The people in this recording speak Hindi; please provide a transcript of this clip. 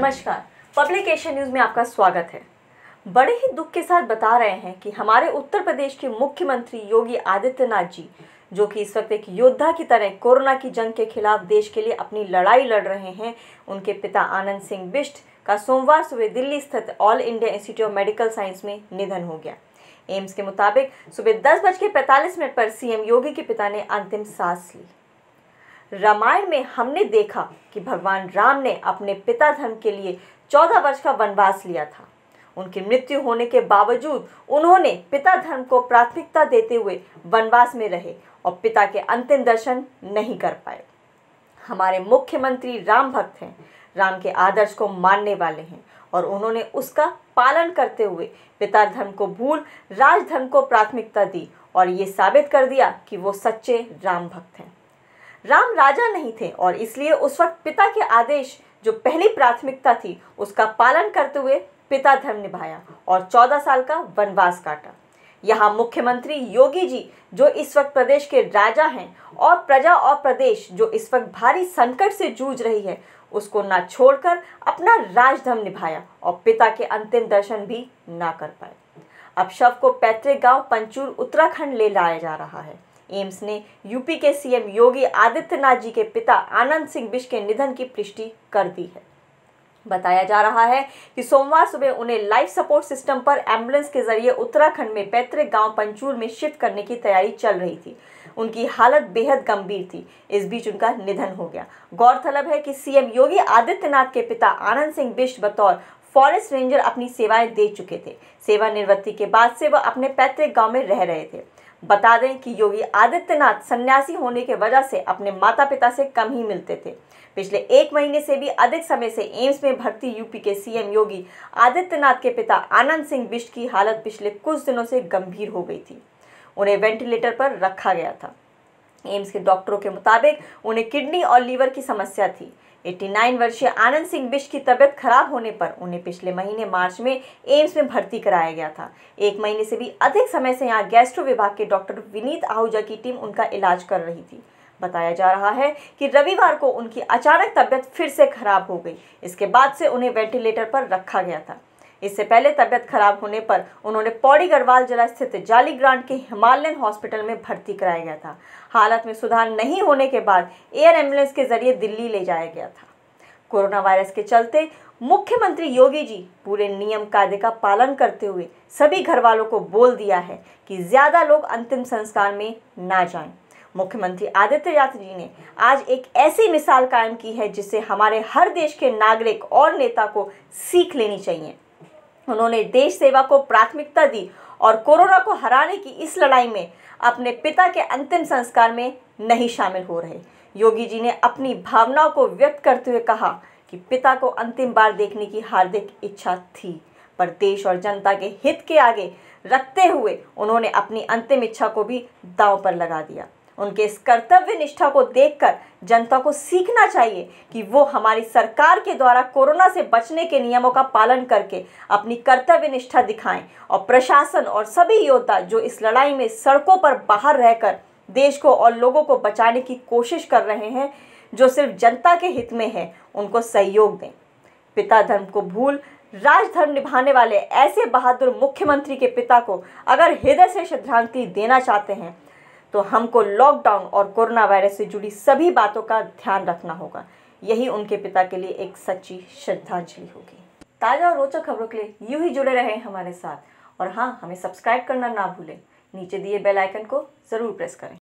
नमस्कार पब्लिकेशन न्यूज़ में आपका स्वागत है बड़े ही दुख के साथ बता रहे हैं कि हमारे उत्तर प्रदेश के मुख्यमंत्री योगी आदित्यनाथ जी जो कि इस वक्त एक योद्धा की तरह कोरोना की जंग के खिलाफ देश के लिए अपनी लड़ाई लड़ रहे हैं उनके पिता आनंद सिंह बिष्ट का सोमवार सुबह दिल्ली स्थित all India institute of medical science में निधन हो गया एम्स के मुताबिक सुबह दस बज के पैंतालीस मिनट पर सीएम योगी के पिता ने अंतिम सांस ली रामायण में हमने देखा कि भगवान राम ने अपने पिता धर्म के लिए चौदह वर्ष का वनवास लिया था उनकी मृत्यु होने के बावजूद उन्होंने पिता धर्म को प्राथमिकता देते हुए वनवास में रहे और पिता के अंतिम दर्शन नहीं कर पाए हमारे मुख्यमंत्री राम भक्त हैं राम के आदर्श को मानने वाले हैं और उन्होंने उसका पालन करते हुए पिता धर्म को भूल राजधर्म को प्राथमिकता दी और ये साबित कर दिया कि वो सच्चे राम भक्त हैं राम राजा नहीं थे और इसलिए उस वक्त पिता के आदेश जो पहली प्राथमिकता थी उसका पालन करते हुए पिता धर्म निभाया और चौदह साल का वनवास काटा यहाँ मुख्यमंत्री योगी जी जो इस वक्त प्रदेश के राजा हैं और प्रजा और प्रदेश जो इस वक्त भारी संकट से जूझ रही है उसको ना छोड़कर अपना राजधर्म निभाया और पिता के अंतिम दर्शन भी ना कर पाए अब शव को पैतृक गांव पंचूर उत्तराखंड ले लाया जा रहा है एम्स ने यूपी के सीएम योगी आदित्यनाथ जी के पिता आनंद सिंह बिश के निधन की पुष्टि कर दी है बताया जा रहा है कि सोमवार सुबह उन्हें लाइफ सपोर्ट सिस्टम पर एम्बुलेंस के जरिए उत्तराखंड में पैतृक गांव पंचूर में शिफ्ट करने की तैयारी चल रही थी उनकी हालत बेहद गंभीर थी इस बीच उनका निधन हो गया गौरतलब है कि सीएम योगी आदित्यनाथ के पिता आनंद सिंह बिश बतौर फॉरेस्ट रेंजर अपनी सेवाएं दे चुके थे सेवानिवृत्ति के बाद से वह अपने पैतृक गांव में रह रहे थे बता दें कि योगी आदित्यनाथ सन्यासी होने के वजह से अपने माता पिता से कम ही मिलते थे पिछले एक महीने से भी अधिक समय से एम्स में भर्ती यूपी के सीएम योगी आदित्यनाथ के पिता आनंद सिंह बिष्ट की हालत पिछले कुछ दिनों से गंभीर हो गई थी उन्हें वेंटिलेटर पर रखा गया था एम्स के डॉक्टरों के मुताबिक उन्हें किडनी और लीवर की समस्या थी 89 वर्षीय आनंद सिंह बिश की तबीयत खराब होने पर उन्हें पिछले महीने मार्च में एम्स में भर्ती कराया गया था एक महीने से भी अधिक समय से यहाँ गैस्ट्रो विभाग के डॉक्टर विनीत आहूजा की टीम उनका इलाज कर रही थी बताया जा रहा है कि रविवार को उनकी अचानक तबीयत फिर से खराब हो गई इसके बाद से उन्हें वेंटिलेटर पर रखा गया था इससे पहले तबियत खराब होने पर उन्होंने पौड़ी गढ़वाल जिला स्थित जाली ग्रांड के हिमालयन हॉस्पिटल में भर्ती कराया गया था हालत में सुधार नहीं होने के बाद एयर एम्बुलेंस के जरिए दिल्ली ले जाया गया था कोरोना वायरस के चलते मुख्यमंत्री योगी जी पूरे नियम कायदे का पालन करते हुए सभी घर वालों को बोल दिया है कि ज़्यादा लोग अंतिम संस्कार में ना जाएं। मुख्यमंत्री आदित्यनाथ जी ने आज एक ऐसी मिसाल कायम की है जिसे हमारे हर देश के नागरिक और नेता को सीख लेनी चाहिए उन्होंने देश सेवा को प्राथमिकता दी और कोरोना को हराने की इस लड़ाई में अपने पिता के अंतिम संस्कार में नहीं शामिल हो रहे योगी जी ने अपनी भावनाओं को व्यक्त करते हुए कहा कि पिता को अंतिम बार देखने की हार्दिक इच्छा थी पर देश और जनता के हित के आगे रखते हुए उन्होंने अपनी अंतिम इच्छा को भी दांव पर लगा दिया उनके इस कर्तव्य निष्ठा को देखकर जनता को सीखना चाहिए कि वो हमारी सरकार के द्वारा कोरोना से बचने के नियमों का पालन करके अपनी कर्तव्य निष्ठा दिखाएं और प्रशासन और सभी योद्धा जो इस लड़ाई में सड़कों पर बाहर रहकर देश को और लोगों को बचाने की कोशिश कर रहे हैं जो सिर्फ जनता के हित में है उनको सहयोग दें पिता धर्म को भूल राजधर्म निभाने वाले ऐसे बहादुर मुख्यमंत्री के पिता को अगर हृदय से श्रद्धांजलि देना चाहते हैं तो हमको लॉकडाउन और कोरोना वायरस से जुड़ी सभी बातों का ध्यान रखना होगा यही उनके पिता के लिए एक सच्ची श्रद्धांजलि होगी ताज़ा और रोचक खबरों के लिए यूं ही जुड़े रहें हमारे साथ और हाँ हमें सब्सक्राइब करना ना भूलें नीचे दिए बेल आइकन को ज़रूर प्रेस करें